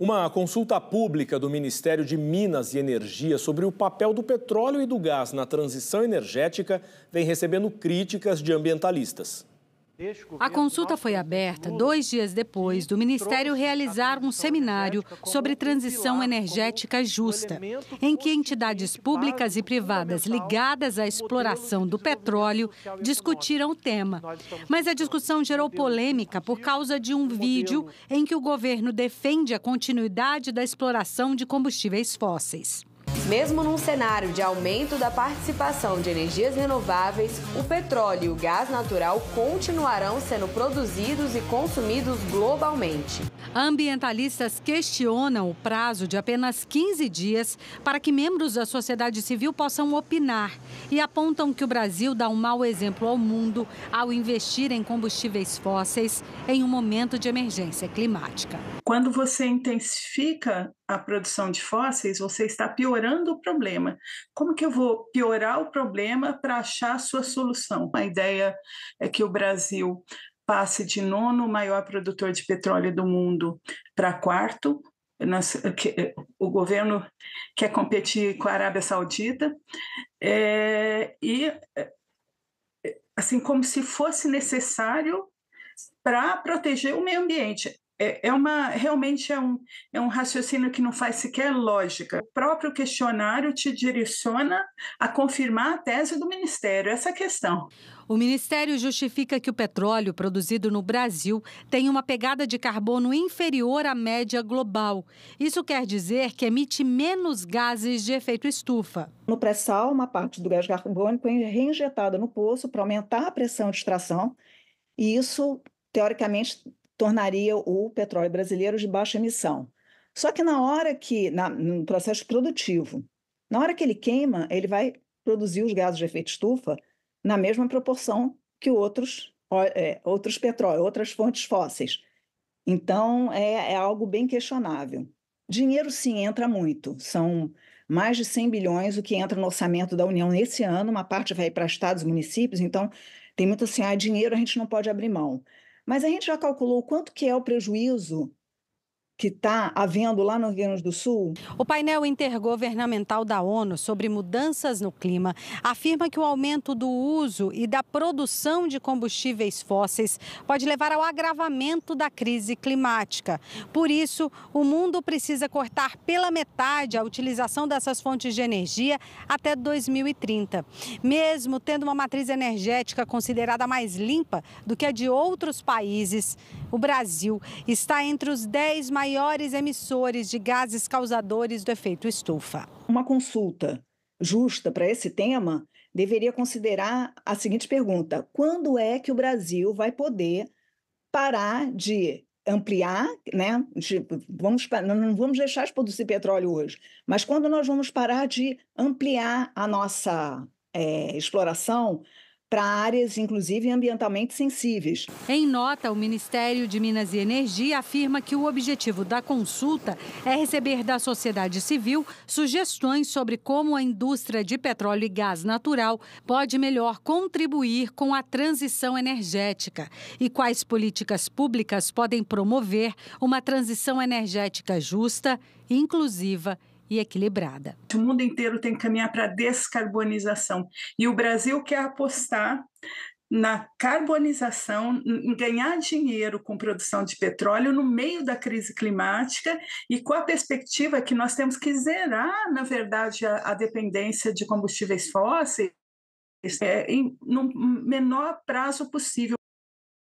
Uma consulta pública do Ministério de Minas e Energia sobre o papel do petróleo e do gás na transição energética vem recebendo críticas de ambientalistas. A consulta foi aberta dois dias depois do Ministério realizar um seminário sobre transição energética justa, em que entidades públicas e privadas ligadas à exploração do petróleo discutiram o tema. Mas a discussão gerou polêmica por causa de um vídeo em que o governo defende a continuidade da exploração de combustíveis fósseis. Mesmo num cenário de aumento da participação de energias renováveis, o petróleo e o gás natural continuarão sendo produzidos e consumidos globalmente. Ambientalistas questionam o prazo de apenas 15 dias para que membros da sociedade civil possam opinar e apontam que o Brasil dá um mau exemplo ao mundo ao investir em combustíveis fósseis em um momento de emergência climática. Quando você intensifica a produção de fósseis, você está piorando piorando o problema. Como que eu vou piorar o problema para achar a sua solução? A ideia é que o Brasil passe de nono maior produtor de petróleo do mundo para quarto. Nas, que, eh, o governo quer competir com a Arábia Saudita é, e eh, assim como se fosse necessário para proteger o meio ambiente é, é uma realmente é um, é um raciocínio que não faz sequer lógica. O próprio questionário te direciona a confirmar a tese do Ministério, essa é questão. O Ministério justifica que o petróleo produzido no Brasil tem uma pegada de carbono inferior à média global. Isso quer dizer que emite menos gases de efeito estufa. No pré-sal, uma parte do gás carbônico é reinjetada no poço para aumentar a pressão de extração, e isso, teoricamente, tornaria o petróleo brasileiro de baixa emissão. Só que na hora que, na, no processo produtivo, na hora que ele queima, ele vai produzir os gases de efeito estufa na mesma proporção que outros, é, outros petróleos, outras fontes fósseis. Então, é, é algo bem questionável. Dinheiro, sim, entra muito. São mais de 100 bilhões o que entra no orçamento da União nesse ano. Uma parte vai para estados e municípios. Então, tem muito assim, ah, dinheiro a gente não pode abrir mão. Mas a gente já calculou quanto que é o prejuízo que está havendo lá no Rio Grande do Sul? O painel intergovernamental da ONU sobre mudanças no clima afirma que o aumento do uso e da produção de combustíveis fósseis pode levar ao agravamento da crise climática. Por isso, o mundo precisa cortar pela metade a utilização dessas fontes de energia até 2030. Mesmo tendo uma matriz energética considerada mais limpa do que a de outros países, o Brasil está entre os 10 maiores emissores de gases causadores do efeito estufa. Uma consulta justa para esse tema deveria considerar a seguinte pergunta: quando é que o Brasil vai poder parar de ampliar, né? De, vamos, não vamos deixar de produzir petróleo hoje, mas quando nós vamos parar de ampliar a nossa é, exploração, para áreas, inclusive ambientalmente sensíveis. Em nota, o Ministério de Minas e Energia afirma que o objetivo da consulta é receber da sociedade civil sugestões sobre como a indústria de petróleo e gás natural pode melhor contribuir com a transição energética e quais políticas públicas podem promover uma transição energética justa, inclusiva e e equilibrada. O mundo inteiro tem que caminhar para a descarbonização e o Brasil quer apostar na carbonização, em ganhar dinheiro com produção de petróleo no meio da crise climática e com a perspectiva que nós temos que zerar, na verdade, a, a dependência de combustíveis fósseis é, em, no menor prazo possível.